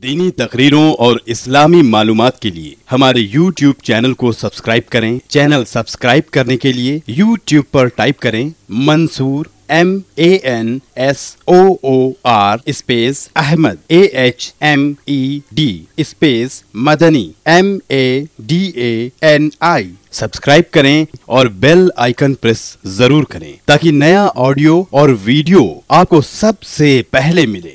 दीनी तकरीरों और इस्लामी मालूम के लिए हमारे YouTube चैनल को सब्सक्राइब करें चैनल सब्सक्राइब करने के लिए YouTube पर टाइप करें Mansoor M A N S O O R space Ahmed A H M E D space Madani M A D A N I subscribe करें और बेल आइकन प्रेस जरूर करें ताकि नया ऑडियो और वीडियो आपको सबसे पहले मिले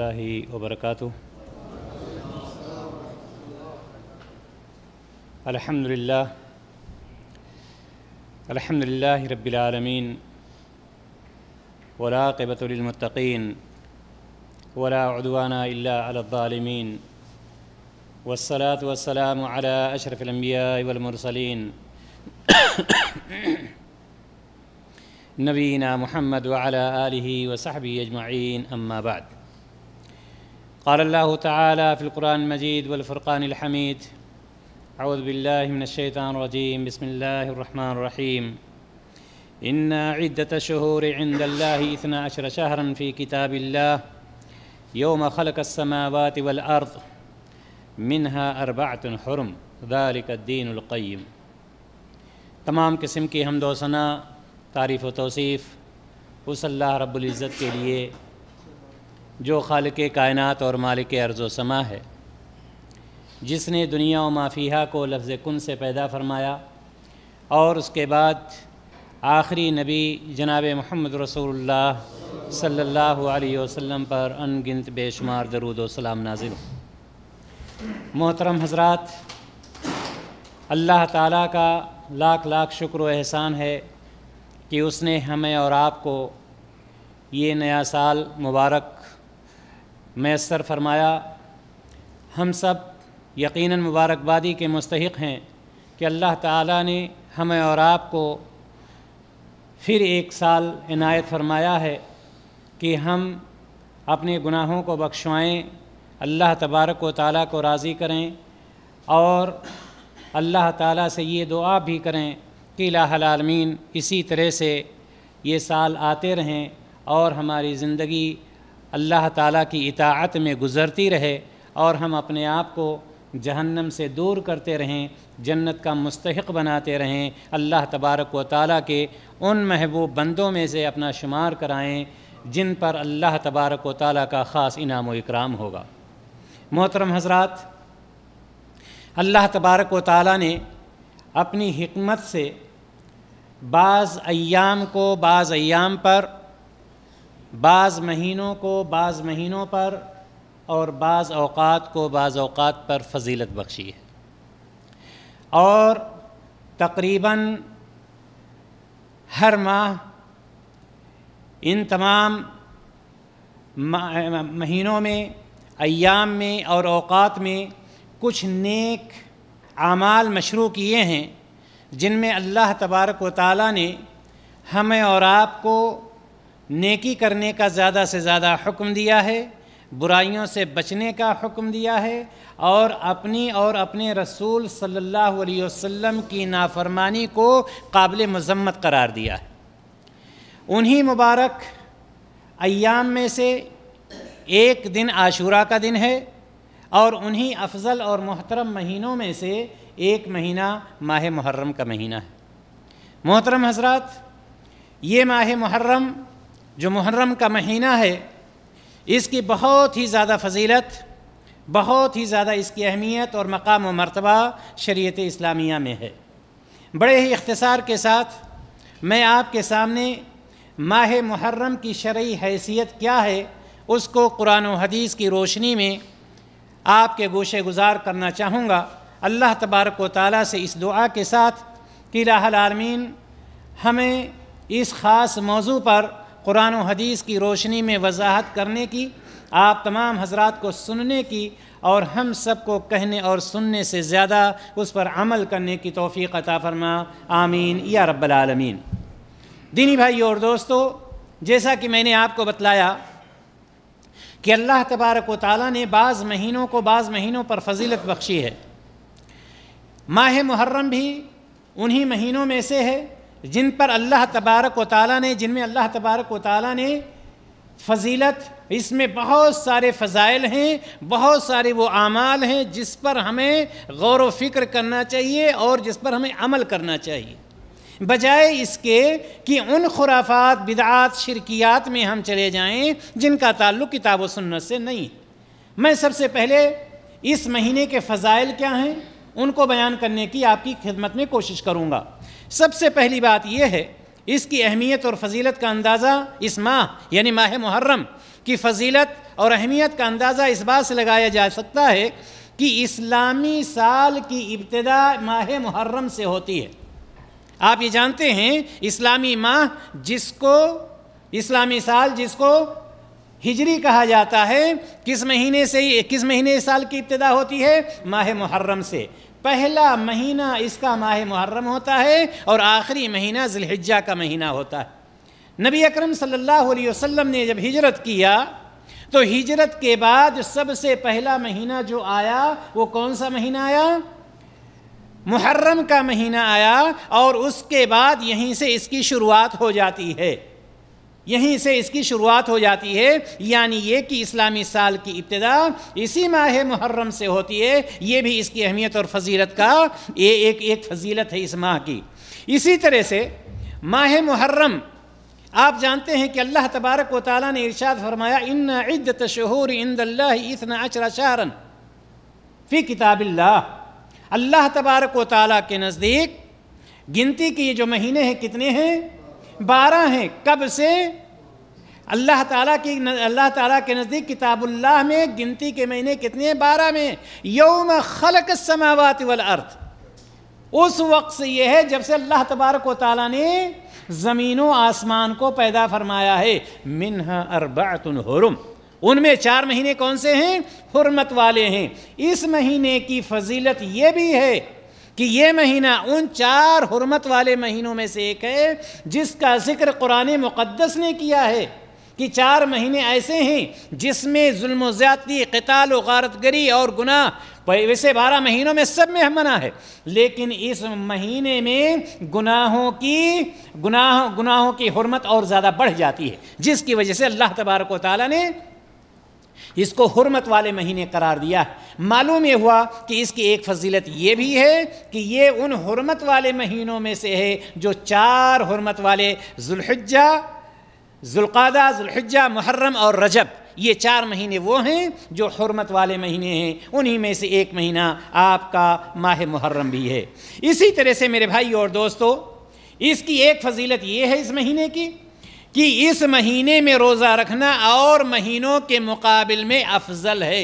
الله وبركاته الحمد لله الحمد لله رب العالمين والعاقبة للمتقين ولا عدوان إلا على الظالمين والصلاة والسلام على أشرف الأنبياء والمرسلين نبينا محمد وعلى آله وصحبه أجمعين أما بعد قال الله تعالى في القرآن المجيد والفرقان الحميد أعوذ بالله من الشيطان الرجيم بسم الله الرحمن الرحيم إن عدة شهور عند الله إثنى عشر شهرا في كتاب الله يوم خلق السماوات والأرض منها أربعة حرم ذلك الدين القيم تمام قسم کی حمد و ثنا تعریف و توصیف اس اللہ رب العزت کے لیے जो खाल के कायनत और मालिक अर्ज़ समा है जिसने दुनिया व माफिया को लफ्ज़ कन से पैदा फरमाया और उसके बाद आखिरी नबी जनाब महमद रसूल सल्ला वसम पर अनगिनत बेशुमार दरूद सलाम नाजिल मोहतरम हजरात अल्लाह ताला का लाख लाख शुक्र एहसान है कि उसने हमें और आपको ये नया साल मुबारक मैसर फरमाया हम सब यकीनन मुबारकबादी के मुस्तक हैं कि अल्लाह ताला ने हमें और आपको फिर एक साल इनायत फरमाया है कि हम अपने गुनाहों को बख्शवाएँ अल्लाह तबारक व ताली को राज़ी करें और अल्लाह ताला से ये दुआ भी करें कि लाहमीन इसी तरह से ये साल आते रहें और हमारी ज़िंदगी अल्लाह ताला की इताअत में गुज़रती रहे और हम अपने आप को जहन्नम से दूर करते रहें जन्नत का मुस्तक बनाते रहें अल्लाह तबारक व ताली के उन महबूब बंदों में से अपना शुमार कराएँ जिन पर अल्लाह तबारक व ताली का ख़ास इनाम व इकराम होगा मोहतरम हजरात अल्लाह तबारक व ताली ने अपनी हमत से बाज़ अयाम को बाज़ अयाम पर बाज़ महीनों को बाज़ महीनों पर और बाज़ अवकात को बाज़ अवकात पर फजीलत बख्शी है और तकरीबन हर माह इन तमाम महीनों में अयाम में और अवकात में कुछ नेक आमाल मशरू किए हैं जिनमें अल्लाह तबारक व ने हमें और आपको नेकी करने का ज़्यादा से ज़्यादा हुक्म दिया है बुराइयों से बचने का हुक्म दिया है और अपनी और अपने रसूल सल्लल्लाहु अलैहि वसल्लम की नाफरमानी को काबिल मजम्मत करार दिया है उन्हीं मुबारक अयाम में से एक दिन आशूरा का दिन है और उन्हीं अफजल और मोहतरम महीनों में से एक महीना माह मुहर्रम का महीना है मोहतरम हजरत ये माह मुहर्रम जो मुहर्रम का महीना है इसकी बहुत ही ज़्यादा फजीलत बहुत ही ज़्यादा इसकी अहमियत और मकाम व मरतबा शरीत इस्लामिया में है बड़े ही अख्तसार के साथ मैं आपके सामने माह मुहर्रम की शर्य हैसियत क्या है उसको कुरान हदीस की रोशनी में आपके गोशे गुजार करना चाहूँगा अल्लाह तबारक ताली से इस दुआ के साथ कि आलमीन हमें इस ख़ास मौजू पर कुरान हदीस की रोशनी में वजाहत करने की आप तमाम हजरात को सुनने की और हम सब को कहने और सुनने से ज़्यादा उस पर अमल करने की तोफ़ी अता फरमा आमीन या रब्बल आलमीन दीनी भाई और दोस्तों जैसा कि मैंने आपको बतलाया कि अल्लाह तबारक ताली ने बाज़ महीनों को बाज़ महीनों पर फजीलत बख्शी है माह मुहर्रम भी उन्हीं महीनों में से है जिन पर अल्लाह तबारक व ताली ने जिनमें अल्लाह तबारक व ताली ने फजीलत इसमें बहुत सारे फ़ज़ाइल हैं बहुत सारे वो आमाल हैं जिस पर हमें गौर व फिक्र करना चाहिए और जिस पर हमें अमल करना चाहिए बजाय इसके कि उन खुराफात बिदात शिरकियात में हम चले जाएं जिनका ताल्लुक किताब व सुन्नत से नहीं मैं सबसे पहले इस महीने के फ़ज़ाइल क्या हैं उनको बयान करने की आपकी खिदमत में कोशिश करूँगा सबसे पहली बात यह है इसकी अहमियत और फजीलत का अंदाज़ा इस माह यानी माह मुहर्रम की फजीलत और अहमियत का अंदाज़ा इस बात से लगाया जा सकता है कि इस्लामी साल की इब्तदा माह मुहर्रम से होती है आप ये जानते हैं इस्लामी माह जिसको इस्लामी साल जिसको हिजरी कहा जाता है किस महीने से किस महीने साल की इब्तदा होती है माह मुहर्रम से पहला महीना इसका माह मुहर्रम होता है और आखिरी महीना जिलहिज्जा का महीना होता है नबी अकरम सल्लल्लाहु अलैहि वसल्लम ने जब हिजरत किया तो हिजरत के बाद सबसे पहला महीना जो आया वो कौन सा महीना आया मुहर्रम का महीना आया और उसके बाद यहीं से इसकी शुरुआत हो जाती है यहीं से इसकी शुरुआत हो जाती है यानी ये कि इस्लामी साल की इब्तदा इसी माह मुहर्रम से होती है ये भी इसकी अहमियत और फजीलत का ये एक एक फजीलत है इस माह की इसी तरह से माह मुहर्रम आप जानते हैं कि अल्लाह तबारक व ताली ने इरशाद फरमाया इन इद्दत शहूर इंदल्ला इतना अचरा शारन फ़ी किताबिल्ला अल्लाह तबारक व ताली के नज़दीक गिनती के ये जो महीने हैं कितने हैं बारह हैं कब से अल्लाह ताला की अल्लाह ताला के नज़दीक किताबुल्लाह में गिनती के महीने कितने बारह में यौम खलक समावत वल अर्थ उस वक्त से यह है जब से अल्लाह तबारक ताला ने ज़मीनों आसमान को पैदा फरमाया है मिनह अरबातुन हुरम उनमें चार महीने कौन से हैं हुरमत वाले हैं इस महीने की फजीलत ये भी है कि ये महीना उन चार हरमत वाले महीनों में से एक है जिसका जिक्र कुरान मुक़दस ने किया है कि चार महीने ऐसे हैं जिसमें जुल्म ज्यादी कताल वारतगरी और गुनाह वैसे बारह महीनों में सब में मना है लेकिन इस महीने में गुनाहों की गुनाह गुनाहों की हरमत और ज़्यादा बढ़ जाती है जिसकी वजह से अल्लाह तबारक ताली ने इसको हरमत वाले महीने करार दिया है मालूम ये हुआ कि इसकी एक फजीलत ये भी है कि ये उन हरमत वाले महीनों में से है जो चार हरमत वाले जुल्हजा जुल्क़ादा जुल्हजा मुहर्रम और रजब ये चार महीने वो हैं जो हरमत वाले महीने हैं उन्हीं में से एक महीना आपका माह मुहर्रम भी है इसी तरह से मेरे भाई और दोस्तों इसकी एक फजीलत ये है इस महीने की कि इस महीने में रोज़ा रखना और महीनों के मुकाबल में अफजल है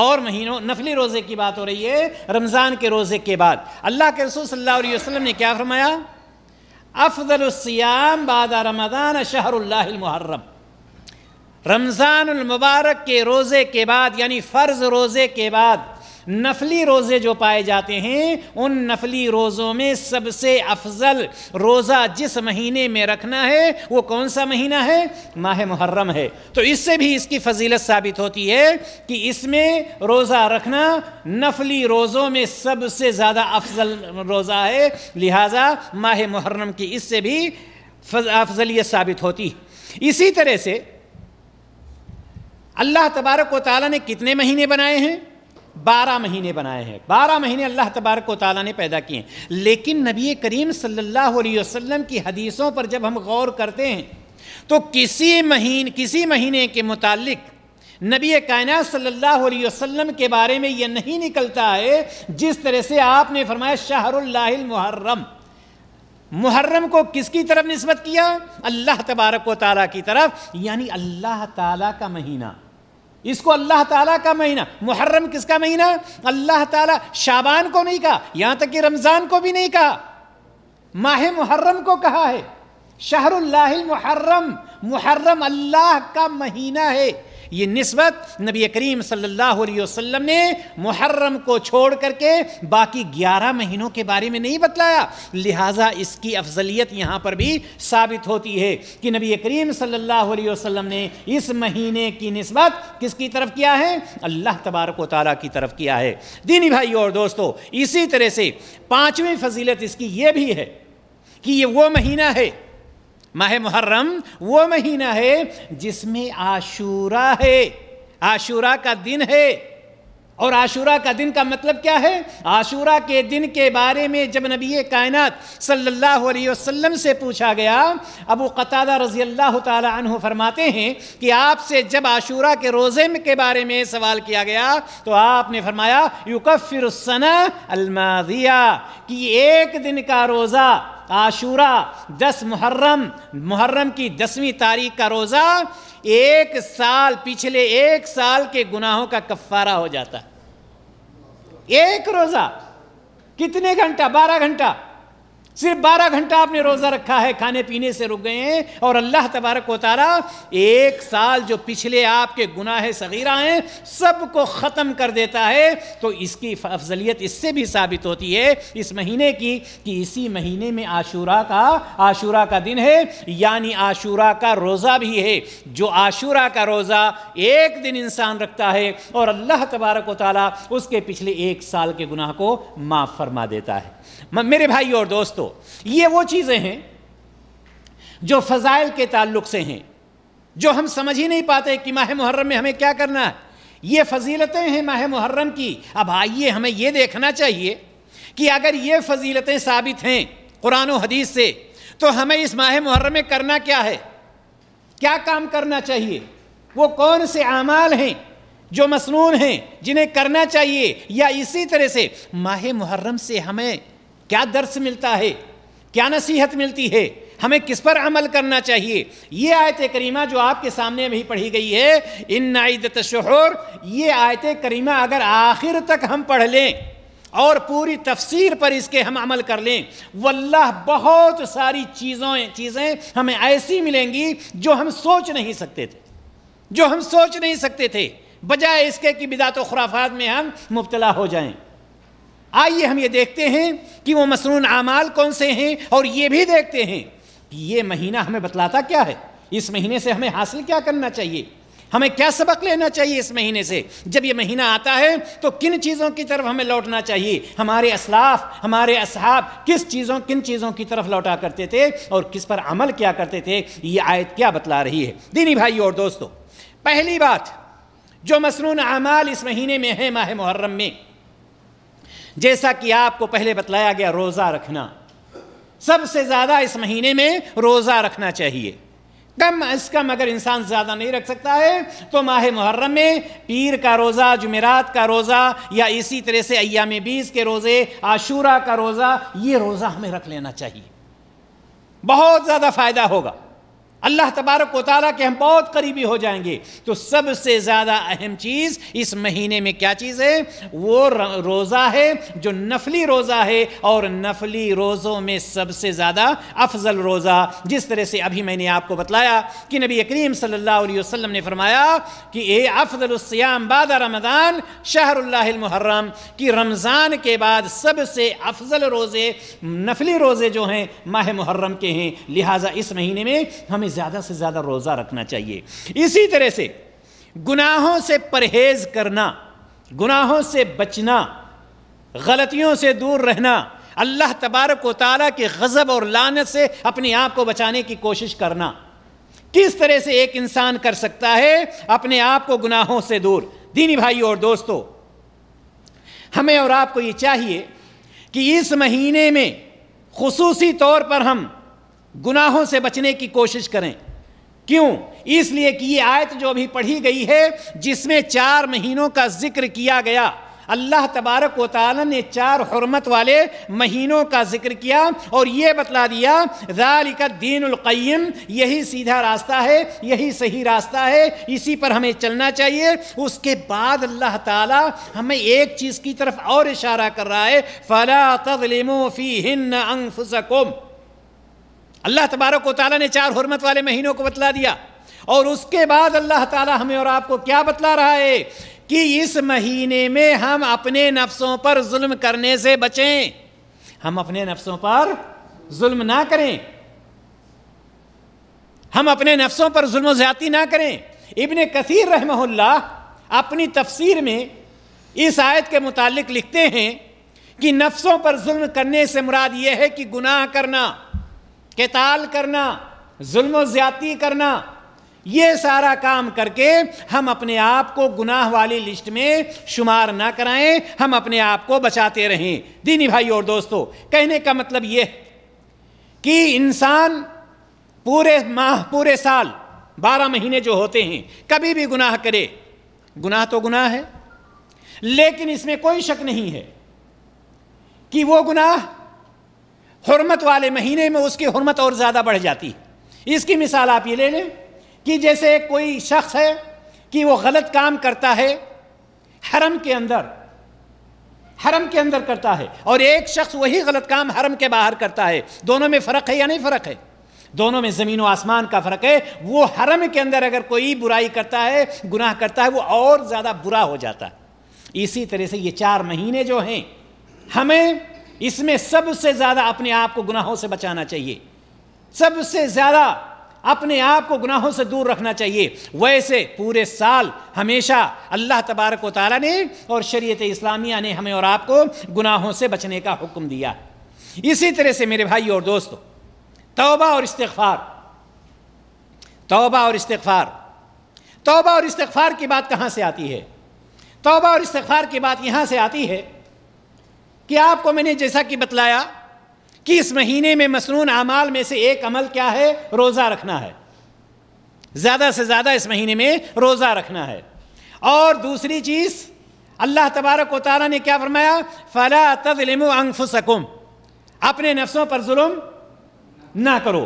और महीनों नफली रोज़े की बात हो रही है रमज़ान के रोज़े के बाद अल्लाह के रसूल सल्लल्लाहु अलैहि वसल्लम ने क्या फरमाया अफजलसियाम बाद रमदान शहरुल्लाहमहर्रम रमज़ानमबारक के रोज़े के बाद यानी फ़र्ज़ रोज़े के बाद नफली रोज़े जो पाए जाते हैं उन नफली रोज़ों में सबसे अफजल रोज़ा जिस महीने में रखना है वो कौन सा महीना है माह मुहर्रम है तो इससे भी इसकी फजीलत साबित होती है कि इसमें रोज़ा रखना नफली रोज़ों में सबसे ज़्यादा अफजल रोज़ा है लिहाजा माह मुहर्रम की इससे भी अफजलियत साबित होती है इसी तरह से अल्लाह तबारक व ताली ने कितने महीने बनाए हैं बारह महीने बनाए हैं बारह महीने अल्लाह तबारक ताली ने पैदा किए हैं लेकिन नबी करीम सल्लल्लाहु अलैहि वसल्लम की हदीसों पर जब हम गौर करते हैं तो किसी महीने किसी महीने के मुतालिक नबी कायना सल्लल्लाहु अलैहि वसल्लम के बारे में यह नहीं निकलता है जिस तरह से आपने फरमाया शाहरुल्लाहिल मुहर्रम मुहर्रम को किसकी तरफ नस्बत किया अल्लाह तबारक व ताली की तरफ यानी अल्लाह ताला का महीना इसको अल्लाह ताला का महीना मुहर्रम किसका महीना अल्लाह ताला शाबान को नहीं कहा यहाँ तक कि रमज़ान को भी नहीं कहा माह मुहर्रम को कहा है शाहरुल्लाहिल मुहर्रम मुहर्रम अल्लाह का महीना है ये नस्बत नबी करीम सल्लल्लाहु अलैहि वसल्लम ने मुहर्रम को छोड़ करके बाकी ग्यारह महीनों के बारे में नहीं बतलाया लिहाजा इसकी अफजलियत यहाँ पर भी साबित होती है कि नबी करीम सल्लल्लाहु अलैहि वसल्लम ने इस महीने की नस्बत किसकी तरफ किया है अल्लाह तबारक तारा की तरफ किया है दीनी भाई और दोस्तों इसी तरह से पाँचवीं फजीलत इसकी ये भी है कि ये वो महीना है माह मुहर्रम वो महीना है जिसमें आशूरा है आशूरा का दिन है और आशूरा का दिन का मतलब क्या है आशूरा के दिन के बारे में जब नबी कायनत सल्लल्लाहु अलैहि वसल्लम से पूछा गया अबू कतादा रजी अल्लाह तु फरमाते हैं कि आपसे जब आशूरा के रोज़े के बारे में सवाल किया गया तो आपने फरमाया युकफ़िर अलमादिया कि एक दिन का रोज़ा आशूरा दस मुहर्रम मुहर्रम की दसवीं तारीख का रोज़ा एक साल पिछले एक साल के गुनाहों का कफ़ारा हो जाता है एक रोज़ा कितने घंटा बारह घंटा सिर्फ बारह घंटा आपने रोज़ा रखा है खाने पीने से रुक गए हैं और अल्लाह तबारक वारा एक साल जो पिछले आपके गुनाह सगीरा हैं सबको ख़त्म कर देता है तो इसकी अफजलियत इससे भी साबित होती है इस महीने की कि इसी महीने में आशूरा का आशूरा का दिन है यानी आशूरा का रोज़ा भी है जो आशूरा का रोज़ा एक दिन इंसान रखता है और अल्लाह तबारक वाली उसके पिछले एक साल के गुनाह को माफ़ फरमा देता है मेरे भाई और दोस्तों दो ये वो चीज़ें हैं जो फजाइल के ताल्लुक से हैं जो हम समझ ही नहीं पाते कि माह मुहर्रम में हमें क्या करना है ये फजीलतें हैं माह मुहर्रम की अब आइए हमें ये देखना चाहिए कि अगर ये फजीलतें साबित हैं कुरान हदीस से तो हमें इस माह मुहर्रम में करना क्या है क्या काम करना चाहिए वो कौन से अमाल हैं जो मसनून हैं जिन्हें करना चाहिए या इसी तरह से माह मुहर्रम से हमें क्या दर्श मिलता है क्या नसीहत मिलती है हमें किस पर अमल करना चाहिए ये आयत करीमा जो आपके सामने ही पढ़ी गई है इन नाइदत शहर ये आयत करीमा अगर आखिर तक हम पढ़ लें और पूरी तफसीर पर इसके हम अमल कर लें वल्लाह बहुत सारी चीज़ों चीज़ें हमें ऐसी मिलेंगी जो हम सोच नहीं सकते थे जो हम सोच नहीं सकते थे बजाय इसके कि बिदात खुराफात में हम मुबतला हो जाएं आइए हम ये देखते हैं कि वो मसनून आमाल कौन से हैं और ये भी देखते हैं कि ये महीना हमें बतलाता क्या है इस महीने से हमें हासिल क्या करना चाहिए हमें क्या सबक लेना चाहिए इस महीने से जब ये महीना आता है तो किन चीज़ों की तरफ हमें लौटना चाहिए हमारे असलाफ हमारे असहाब किस चीज़ों किन चीज़ों की तरफ लौटा करते थे और किस पर अमल क्या करते थे ये आयत क्या बतला रही है दीनी भाई और दोस्तों पहली बात जो मसनून अमाल इस महीने में है माह मुहर्रम में जैसा कि आपको पहले बतलाया गया रोज़ा रखना सबसे ज़्यादा इस महीने में रोज़ा रखना चाहिए कम अज कम अगर इंसान ज़्यादा नहीं रख सकता है तो माह मुहर्रम में पीर का रोज़ा जुमेरात का रोज़ा या इसी तरह से अयाम बीस के रोज़े आशूरा का रोज़ा ये रोज़ा हमें रख लेना चाहिए बहुत ज़्यादा फ़ायदा होगा अल्लाह तबारक वाली के हम बहुत करीबी हो जाएंगे तो सबसे ज़्यादा अहम चीज़ इस महीने में क्या चीज़ है वो रोज़ा है जो नफली रोज़ा है और नफली रोज़ों में सबसे ज़्यादा अफजल रोज़ा जिस तरह से अभी मैंने आपको बतलाया कि नबी करीम सल्लल्लाहु अलैहि वसल्लम ने फरमाया कि ए अफजलसयाम बाद रमदान मुहर्रम कि रमज़ान के बाद सबसे अफजल रोज़े नफली रोज़े जो हैं माह मुहर्रम के हैं लिहाजा इस महीने में हमें हमें ज़्यादा से ज़्यादा रोज़ा रखना चाहिए इसी तरह से गुनाहों से परहेज़ करना गुनाहों से बचना गलतियों से दूर रहना अल्लाह तबारक व के गज़ब और लानत से अपने आप को बचाने की कोशिश करना किस तरह से एक इंसान कर सकता है अपने आप को गुनाहों से दूर दीनी भाई और दोस्तों हमें और आपको ये चाहिए कि इस महीने में खसूसी तौर पर हम गुनाहों से बचने की कोशिश करें क्यों इसलिए कि ये आयत जो अभी पढ़ी गई है जिसमें चार महीनों का जिक्र किया गया अल्लाह तबारक वाल ने चार हरमत वाले महीनों का जिक्र किया और ये बतला दिया जालिका दीन यही सीधा रास्ता है यही सही रास्ता है इसी पर हमें चलना चाहिए उसके बाद अल्लाह ताला हमें एक चीज़ की तरफ और इशारा कर रहा है फ़ला तजलिमो फ़ी हिन्न अल्लाह तबारक ताली ने चार हरमत वाले महीनों को बतला दिया और उसके बाद अल्लाह ताला हमें और आपको क्या बतला रहा है कि इस महीने में हम अपने नफ्सों पर जुल्म करने से बचें हम अपने नफ्सों पर जुल्म ना करें हम अपने नफ्सों पर जुल्म ज़्यादती ना करें इबन कसीर रहमहुल्ला अपनी तफसीर में इस आयत के मुतालिक लिखते हैं कि नफ्सों पर जुल्म करने से मुराद यह है कि गुनाह करना कताल करना जुल्म ज़्यादती करना ये सारा काम करके हम अपने आप को गुनाह वाली लिस्ट में शुमार ना कराएं हम अपने आप को बचाते रहें दीनी भाई और दोस्तों कहने का मतलब ये कि इंसान पूरे माह पूरे साल बारह महीने जो होते हैं कभी भी गुनाह करे गुनाह तो गुनाह है लेकिन इसमें कोई शक नहीं है कि वो गुनाह हरमत वाले महीने में उसकी हरमत और ज़्यादा बढ़ जाती है इसकी मिसाल आप ये ले लें कि जैसे कोई शख्स है कि वो गलत काम करता है हरम के अंदर हरम के अंदर करता है और एक शख्स वही गलत काम हरम के बाहर करता है दोनों में फ़र्क है या नहीं फ़र्क है दोनों में ज़मीन व आसमान का फ़र्क है वो हरम के अंदर अगर कोई बुराई करता है गुनाह करता है वो और ज़्यादा बुरा हो जाता है इसी तरह से ये चार महीने जो हैं हमें इसमें सबसे ज़्यादा अपने आप को गुनाहों से बचाना चाहिए सबसे ज़्यादा अपने आप को गुनाहों से दूर रखना चाहिए वैसे पूरे साल हमेशा अल्लाह तबारक ताली ने और शरीयत इस्लामिया ने हमें और आपको गुनाहों से बचने का हुक्म दिया इसी तरह से मेरे भाई और दोस्तों तौबा और इस्तफार तौबा और इस्तफार तौबा और इस्तफार की बात कहाँ से आती है तौबा और इस्तफार की बात यहाँ से आती है कि आपको मैंने जैसा कि बतलाया कि इस महीने में मसनून अमाल में से एक अमल क्या है रोज़ा रखना है ज़्यादा से ज़्यादा इस महीने में रोज़ा रखना है और दूसरी चीज़ अल्लाह तबारक वाली ने क्या फरमाया फ़ला तजलम अंगफुसकुम अपने नफ्सों पर जुल्म ना करो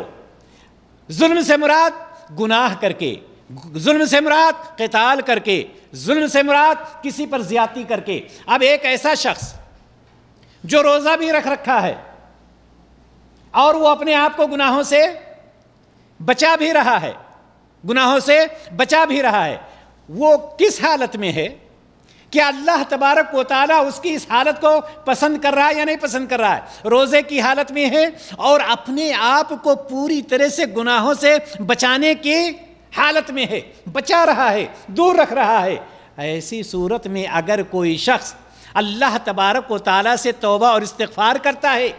जुल्म से मुराद गुनाह करके जुल्म से मुराद कताल करके जुल्म से मुराद किसी पर ज्यादती करके अब एक ऐसा शख्स जो रोज़ा भी रख रखा है और वो अपने आप को गुनाहों से बचा भी रहा है गुनाहों से बचा भी रहा है वो किस हालत में है क्या अल्लाह तबारक व ताली उसकी इस हालत को पसंद कर रहा है या नहीं पसंद कर रहा है रोज़े की हालत में है और अपने आप को पूरी तरह से गुनाहों से बचाने की हालत में है बचा रहा है दूर रख रहा है ऐसी सूरत में अगर कोई शख्स अल्लाह तबारक व ताली से तोबा और इस्तफ़ार करता है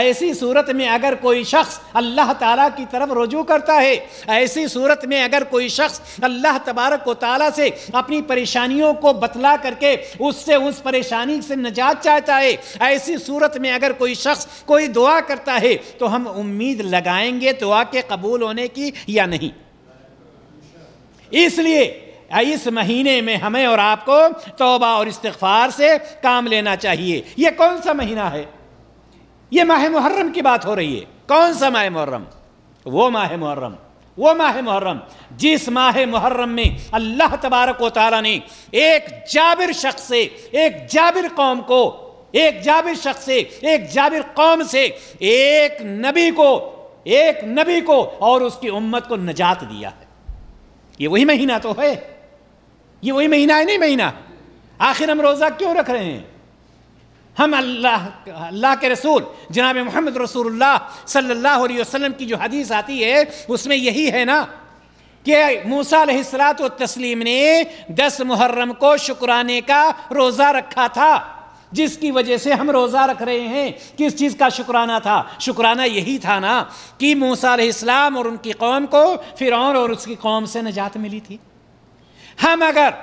ऐसी सूरत में अगर कोई शख्स अल्लाह ताला की तरफ रुजू करता है ऐसी सूरत में अगर कोई शख्स अल्लाह तबारक व ताली से अपनी परेशानियों को बतला करके उससे उस परेशानी से निजात चाहता है ऐसी सूरत में अगर कोई शख्स कोई दुआ करता है तो हम उम्मीद लगाएंगे दुआ के कबूल होने की या नहीं इसलिए इस महीने में हमें और आपको तोबा और इस्तफार से काम लेना चाहिए यह कौन सा महीना है यह माह मुहर्रम की बात हो रही है कौन सा माह मुहर्रम वो माह मुहर्रम वो माह मुहर्रम जिस माह मुहर्रम में अल्लाह तबारक ताली ने एक जाबिर शख्स से एक जाबिर कौम को एक जाबिर शख्स से एक जाबिर कौम से एक नबी को एक नबी को और उसकी उम्मत को नजात दिया है ये वही महीना तो है ये वही महीना है नहीं महीना आखिर हम रोज़ा क्यों रख रहे हैं हम अल्लाह अल्लाह के रसूल जनाब मोहम्मद रसूल सल्लल्लाहु अलैहि वसल्लम की जो हदीस आती है उसमें यही है ना कि मूसा सलात तस्लीम ने दस मुहर्रम को शुक्राने का रोज़ा रखा था जिसकी वजह से हम रोज़ा रख रहे हैं किस चीज़ का शुक्राना था शुक्राना यही था ना कि मूसा इस्लाम और उनकी कौम को फिर और उसकी कौम से निजात मिली थी हम अगर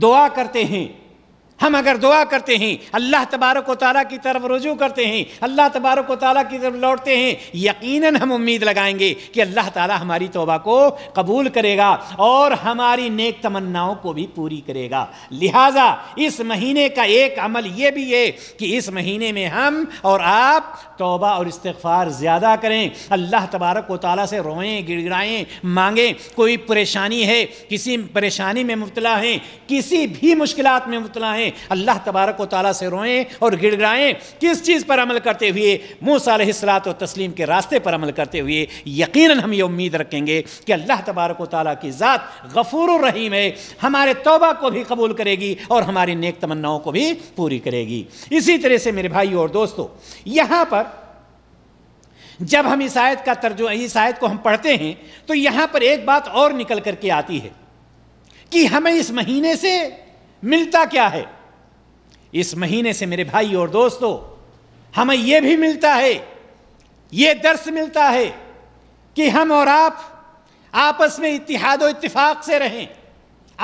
दुआ करते हैं हम अगर दुआ करते हैं अल्लाह तबारक व की तरफ रुजू करते हैं अल्लाह तबारक व ताली की तरफ लौटते हैं यकीनन हम उम्मीद लगाएंगे कि अल्लाह ताला हमारी तोबा को कबूल करेगा और हमारी नेक तमन्नाओं को भी पूरी करेगा लिहाजा इस महीने का एक अमल ये भी है कि इस महीने में हम और आप तोबा और इस्तफ़ार ज़्यादा करें अल्लाह तबारक व ताली से रोएँ गिड़गिड़ाएँ मांगें कोई परेशानी है किसी परेशानी में मुबला हैं किसी भी मुश्किल में मुबतला हैं करें अल्लाह तबारक व ताली से रोएं और गिड़गिड़ाएं किस चीज़ पर अमल करते हुए मूसा सलात व तस्लीम के रास्ते पर अमल करते हुए यकीनन हम ये उम्मीद रखेंगे कि अल्लाह तबारक ताली की ज़ात गफूर रहीम है हमारे तोबा को भी कबूल करेगी और हमारी नेक तमन्नाओं को भी पूरी करेगी इसी तरह से मेरे भाई और दोस्तों यहाँ पर जब हम इस आयत का तर्जु इस आयत को हम पढ़ते हैं तो यहाँ पर एक बात और निकल करके आती है कि हमें इस महीने से मिलता क्या है इस महीने से मेरे भाई और दोस्तों हमें यह भी मिलता है ये दर्श मिलता है कि हम और आप आपस में इतिहाद इतफाक से रहें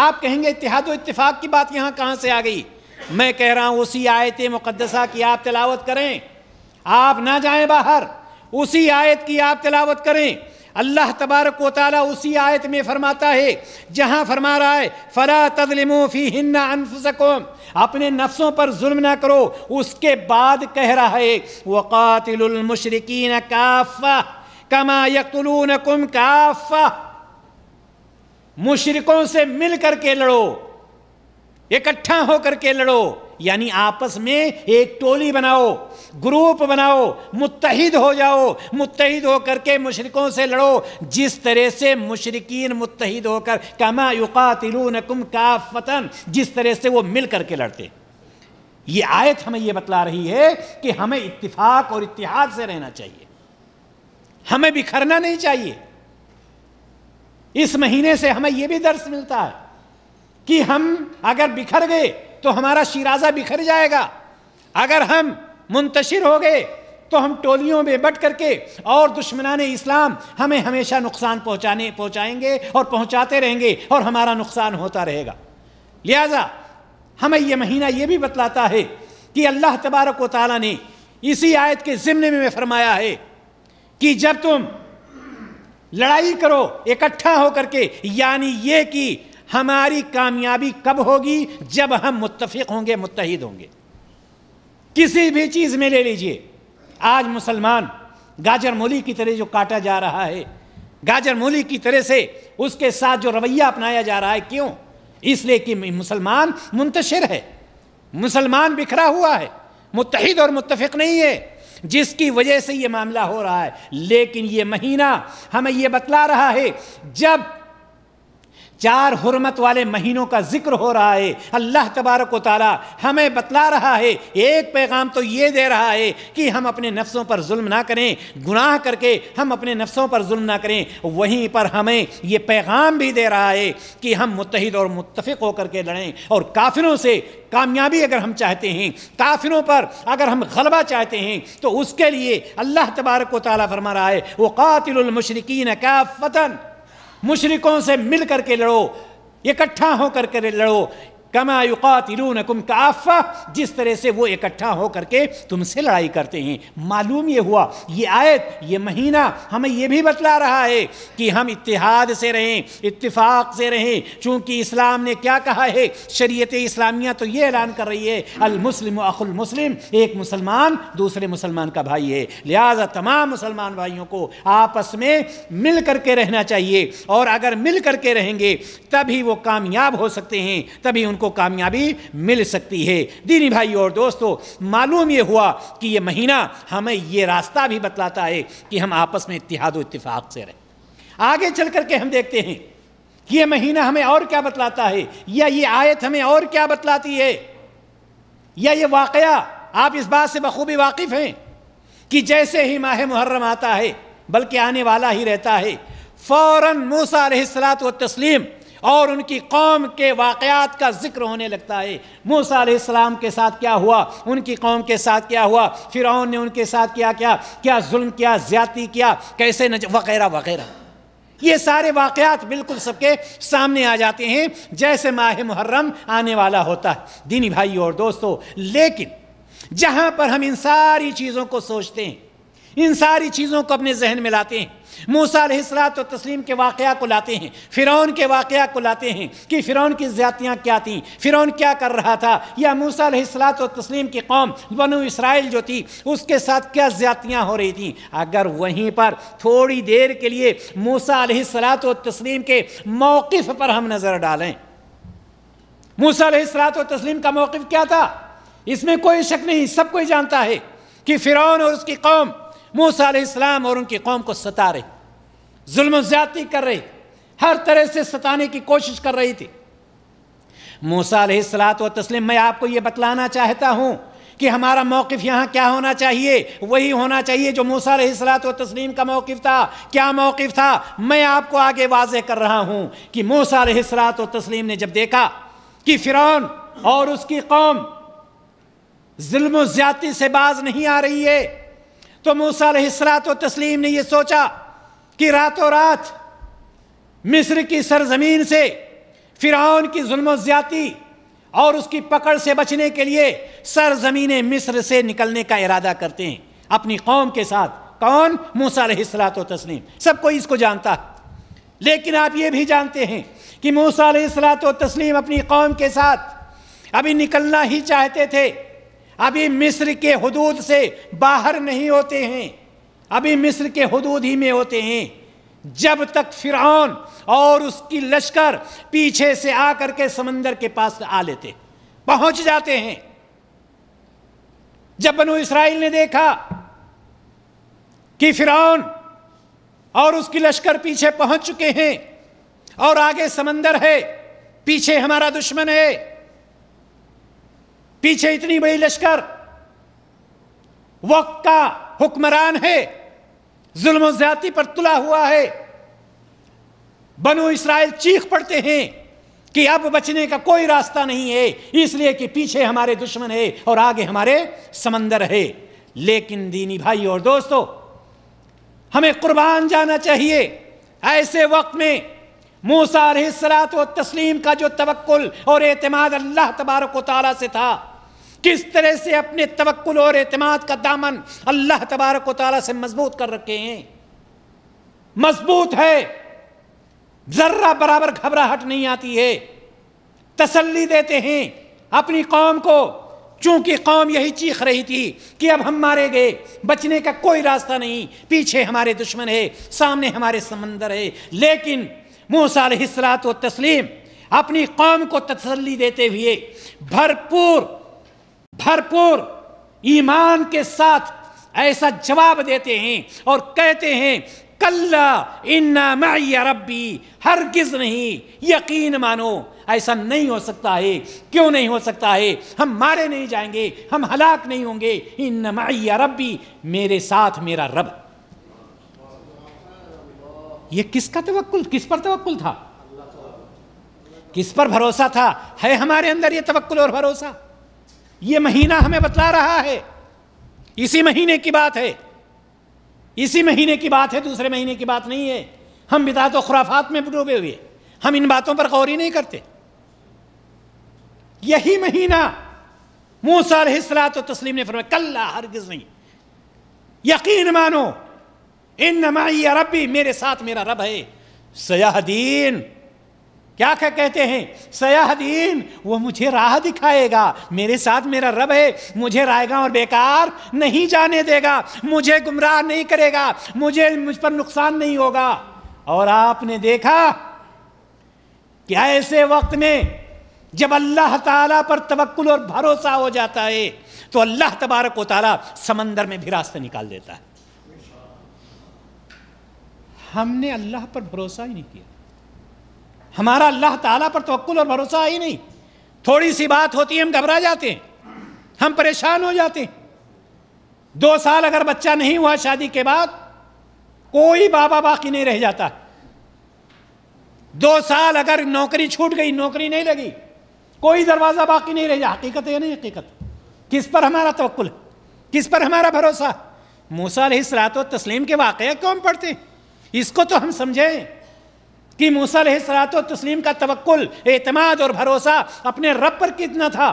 आप कहेंगे इतिहाद इतफाक की बात यहां कहाँ से आ गई मैं कह रहा हूं उसी आयत मुकदसा की आप तिलावत करें आप ना जाएं बाहर उसी आयत की आप तिलावत करें अल्लाह तबारक वाली उसी आयत में फरमाता है जहाँ फरमा रहा है फ़ला तदलिमो फ़ी हिन्ना अनफसकोम अपने नफ्सों पर जुल्म ना करो उसके बाद कह रहा है वक़ातिलमशरकिन काफ़ा कमा यकतलून कुम काफ़ा मुशरकों से मिल करके लड़ो इकट्ठा होकर के लड़ो यानी आपस में एक टोली बनाओ ग्रुप बनाओ मुतहिद हो जाओ मुतहिद होकर के मुशरकों से लड़ो जिस तरह से मुशरकिन मुतहिद होकर कमा का काफतन जिस तरह से वो मिल करके लड़ते ये आयत हमें ये बतला रही है कि हमें इतफाक और इतिहाद से रहना चाहिए हमें बिखरना नहीं चाहिए इस महीने से हमें यह भी दर्श मिलता है कि हम अगर बिखर गए तो हमारा शिराजा बिखर जाएगा अगर हम मुंतशिर हो गए तो हम टोलियों में बट करके और दुश्मनान इस्लाम हमें हमेशा नुकसान पहुंचाने पहुंचाएंगे और पहुंचाते रहेंगे और हमारा नुकसान होता रहेगा लिहाजा हमें यह महीना ये भी बतलाता है कि अल्लाह तबारक वाली ने इसी आयत के ज़िम्न में फरमाया है कि जब तुम लड़ाई करो इकट्ठा होकर के यानी ये कि हमारी कामयाबी कब होगी जब हम मुत्तफिक होंगे मुतहद होंगे किसी भी चीज़ में ले लीजिए आज मुसलमान गाजर मूली की तरह जो काटा जा रहा है गाजर मूली की तरह से उसके साथ जो रवैया अपनाया जा रहा है क्यों इसलिए कि मुसलमान मुंतशिर है मुसलमान बिखरा हुआ है मुतहद और मुतफिक नहीं है जिसकी वजह से ये मामला हो रहा है लेकिन ये महीना हमें ये बतला रहा है जब चार हरमत वाले महीनों का जिक्र हो रहा है अल्लाह तबारक ताली हमें बतला रहा है एक पैगाम तो ये दे रहा है कि हम अपने नफ्सों पर जुल्म ना करें गुनाह करके हम अपने नफ्सों पर जुल्म ना करें वहीं पर हमें ये पैगाम भी दे रहा है कि हम मुतहद और मुतफ़ होकर के लड़ें और काफिरों से कामयाबी अगर हम चाहते हैं काफिरों पर अगर हम गलबा चाहते हैं तो उसके लिए अल्लाह तबारक ताली फरमा रहा है वो कातिलमशरकिन का फ़तन मुशरकों से मिल करके लड़ो इकट्ठा होकर के लड़ो कमा युकातिलून कुम काफ़ा जिस तरह से वो इकट्ठा होकर के तुमसे लड़ाई करते हैं मालूम ये हुआ ये आयत ये महीना हमें ये भी बतला रहा है कि हम इतिहाद से रहें इतफाक़ से रहें चूँकि इस्लाम ने क्या कहा है शरीयत इस्लामिया तो ये ऐलान कर रही है अलमुस्लिम अखुल मुस्लिम एक मुसलमान दूसरे मुसलमान का भाई है लिहाजा तमाम मुसलमान भाइयों को आपस में मिल करके रहना चाहिए और अगर मिल करके रहेंगे तभी वो कामयाब हो सकते हैं तभी उनको उनको कामयाबी मिल सकती है दीनी भाई और दोस्तों मालूम ये हुआ कि ये महीना हमें ये रास्ता भी बतलाता है कि हम आपस में इतिहाद इतफाक़ से रहें आगे चल कर के हम देखते हैं कि यह महीना हमें और क्या बतलाता है या ये आयत हमें और क्या बतलाती है या ये वाकया आप इस बात से बखूबी वाकिफ़ हैं कि जैसे ही माह मुहर्रम आता है बल्कि आने वाला ही रहता है फौरन मूसा सलात व तस्लीम और उनकी कौम के वाक़ात का जिक्र होने लगता है मूसा इस्लाम के साथ क्या हुआ उनकी कौम के साथ क्या हुआ फिर ने उनके साथ क्या क्या क्या जुल्म किया ज्यादती किया कैसे नज वगैरह वगैरह ये सारे वाक़ात बिल्कुल सबके सामने आ जाते हैं जैसे माह मुहर्रम आने वाला होता है दीनी भाई और दोस्तों लेकिन जहाँ पर हम इन सारी चीज़ों को सोचते हैं इन सारी चीज़ों को अपने जहन में लाते हैं मूसा और तस्लीम के वाक़ को लाते हैं फ़िरौन के वाक़ को लाते हैं कि फ़िरौन की ज्यादतियाँ क्या थीं फ़िरौन क्या कर रहा था या मूसा और तस्लीम की कौम बनु इसराइल जो थी उसके साथ क्या ज्यादतियाँ हो रही थी अगर वहीं पर थोड़ी देर के लिए मूसा और तस्लीम के मौक़ पर हम नज़र डालें मूसा और तस्लीम का मौक़ क्या था इसमें कोई शक नहीं सब कोई जानता है कि फ़िरौन और उसकी कौम मूसा इस्लाम और उनकी कौम को सता रही जुल्म ज़्यादती कर रही हर तरह से सताने की कोशिश कर रही थी मूसा सलात व तस्लिम मैं आपको ये बतलाना चाहता हूँ कि हमारा मौक़ यहाँ क्या होना चाहिए वही होना चाहिए जो मूसा सलात व तस्लीम का मौक़ था क्या मौक़ था मैं आपको आगे वाज कर रहा हूँ कि मूसा सलात व तस्लीम ने जब देखा कि फिर और उसकी कौम जुल्म ज्यादा से बाज नहीं आ रही है तो मूसा तो तस्लीम ने यह सोचा कि रातों रात मिस्र की सरजमीन से फ़िरौन की जुल्म ज़्याती और उसकी पकड़ से बचने के लिए सरजमीन मिस्र से निकलने का इरादा करते हैं अपनी कौम के साथ कौन मूसा तो तस्लीम सब कोई इसको जानता है लेकिन आप ये भी जानते हैं कि मूसा सलात तस्लीम अपनी कौम के साथ अभी निकलना ही चाहते थे अभी मिस्र के हदूद से बाहर नहीं होते हैं अभी मिस्र के हदूद ही में होते हैं जब तक फिरौन और उसकी लश्कर पीछे से आकर के समंदर के पास आ लेते पहुंच जाते हैं जब बनु इसराइल ने देखा कि फिरौन और उसकी लश्कर पीछे पहुंच चुके हैं और आगे समंदर है पीछे हमारा दुश्मन है पीछे इतनी बड़ी लश्कर वक्त का हुक्मरान है जुल्म ज्यादा पर तुला हुआ है बनो इसराइल चीख पड़ते हैं कि अब बचने का कोई रास्ता नहीं है इसलिए कि पीछे हमारे दुश्मन है और आगे हमारे समंदर है लेकिन दीनी भाई और दोस्तों हमें कुर्बान जाना चाहिए ऐसे वक्त में मूसा सलात व तस्लीम का जो तवक्ल और एतमाद अल्लाह तबारक ताला से था किस तरह से अपने तवक्ल और अतमाद का दामन अल्लाह तबारक वाली से मजबूत कर रखे हैं मजबूत है जर्रा बराबर घबराहट नहीं आती है तसल्ली देते हैं अपनी कौम को चूंकि कौम यही चीख रही थी कि अब हम मारे गए बचने का कोई रास्ता नहीं पीछे हमारे दुश्मन है सामने हमारे समंदर है लेकिन मूसा सलात व तस्लीम अपनी कौम को तसल्ली देते हुए भरपूर भरपूर ईमान के साथ ऐसा जवाब देते हैं और कहते हैं कल्ला इन्ना मैया रब्बी हरगिज नहीं यकीन मानो ऐसा नहीं हो सकता है क्यों नहीं हो सकता है हम मारे नहीं जाएंगे हम हलाक नहीं होंगे इन मैया रब्बी मेरे साथ मेरा रब ये किसका तवक्ल किस पर तवक्ल था किस पर भरोसा था है हमारे अंदर ये तवक्ल और भरोसा ये महीना हमें बतला रहा है इसी महीने की बात है इसी महीने की बात है दूसरे महीने की बात नहीं है हम बिता तो खुराफात में डूबे हुए हम इन बातों पर गौर ही नहीं करते यही महीना मूसा तो तस्लीम ने फरमाया कल्ला हरगिज नहीं यकीन मानो इन नमाई रबी मेरे साथ मेरा रब है सयाहदीन क्या क्या कहते हैं सयाहदीन वो मुझे राह दिखाएगा मेरे साथ मेरा रब है मुझे रायगा और बेकार नहीं जाने देगा मुझे गुमराह नहीं करेगा मुझे मुझ पर नुकसान नहीं होगा और आपने देखा क्या ऐसे वक्त में जब अल्लाह ताला पर तवक्ल और भरोसा हो जाता है तो अल्लाह तबारक ताला समंदर में भी रास्ते निकाल देता है हमने अल्लाह पर भरोसा ही नहीं किया हमारा अल्लाह ताला पर तवक्ल और भरोसा ही नहीं थोड़ी सी बात होती है हम घबरा जाते हैं हम परेशान हो जाते हैं दो साल अगर बच्चा नहीं हुआ शादी के बाद कोई बाबा बाकी नहीं रह जाता दो साल अगर नौकरी छूट गई नौकरी नहीं लगी कोई दरवाज़ा बाकी नहीं रह जा हकीकत है नहीं हकीकत किस पर हमारा तवक्ल किस पर हमारा भरोसा मूसा सलात तस्लीम के वाक़ क्यों हम पढ़ते इसको तो हम समझें कि मूसल सरात तस्लीम का तवक्ल एतमाद और भरोसा अपने रब पर कितना था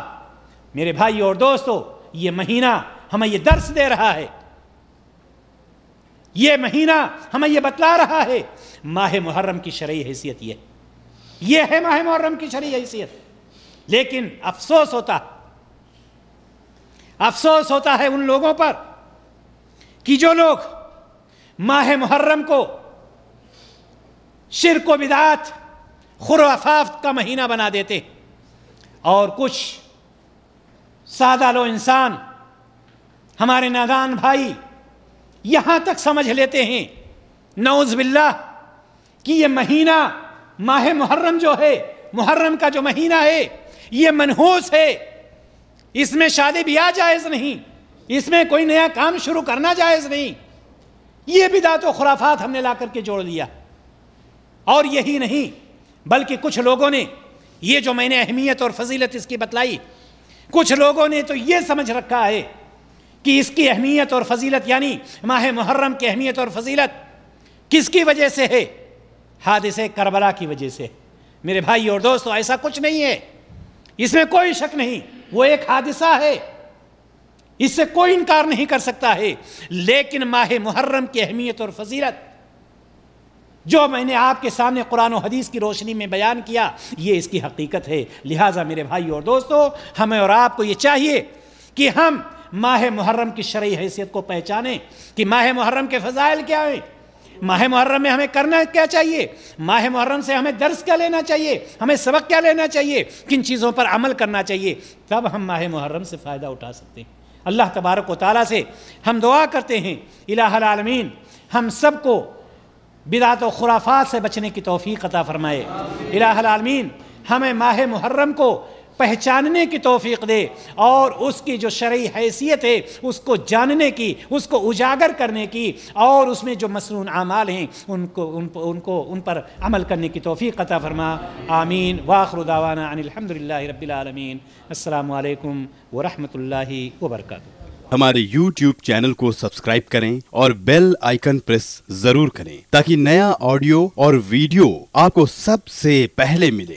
मेरे भाई और दोस्तों ये महीना हमें ये दर्श दे रहा है ये महीना हमें ये बतला रहा है माह मुहर्रम की शरय हैसियत ये ये है माह मुहर्रम की शरय हैसियत लेकिन अफसोस होता अफसोस होता है उन लोगों पर कि जो लोग माह मुहर्रम को शिरक व बिदात खुरफाफ का महीना बना देते और कुछ सादा लो इंसान हमारे नादान भाई यहाँ तक समझ लेते हैं नौज बिल्ला कि ये महीना माह मुहर्रम जो है मुहर्रम का जो महीना है ये मनहूस है इसमें शादी ब्याह जायज़ नहीं इसमें कोई नया काम शुरू करना जायज़ नहीं ये बिदात तो खुराफात हमने ला करके जोड़ लिया और यही नहीं बल्कि कुछ लोगों ने ये जो मैंने अहमियत और फजीलत इसकी बतलाई कुछ लोगों ने तो ये समझ रखा है कि इसकी अहमियत और फजीलत यानी माह मुहर्रम की अहमियत और फजीलत किसकी वजह से है हादसे करबला की वजह से मेरे भाई और दोस्त तो ऐसा कुछ नहीं है इसमें कोई शक नहीं वो एक हादसा है इससे कोई इनकार नहीं कर सकता है लेकिन माह मुहर्रम की अहमियत और फजीलत जो मैंने आपके सामने कुरान हदीस की रोशनी में बयान किया ये इसकी हकीकत है लिहाजा मेरे भाई और दोस्तों हमें और आपको ये चाहिए कि हम माह मुहर्रम की शर्य हैसियत को पहचानें कि माह मुहर्रम के फ़जाइल क्या हैं माह मुहर्रम में हमें करना क्या चाहिए माह मुहर्रम से हमें दर्स क्या लेना चाहिए हमें सबक क्या लेना चाहिए किन चीज़ों पर अमल करना चाहिए तब हम माह मुहर्रम से फ़ायदा उठा सकते हैं अल्लाह तबारक वाली से हम दुआ करते हैं इलामीन हम सबको बिदात व खुराफात से बचने की तोफ़ी अता फ़रमाए इलामीन हमें माह मुहर्रम को पहचानने की तोफ़ी दे और उसकी जो शर्य हैसियत है उसको जानने की उसको उजागर करने की और उसमें जो मसनून अमाल हैं उनको उन, उनको उन पर अमल करने की तोफ़ी अता फ़रमा आमीन वाखरुदावाना अनिलहमदिल्ला रबीआलमीन अल्लाम वरहमल वर्का हमारे YouTube चैनल को सब्सक्राइब करें और बेल आइकन प्रेस जरूर करें ताकि नया ऑडियो और वीडियो आपको सबसे पहले मिले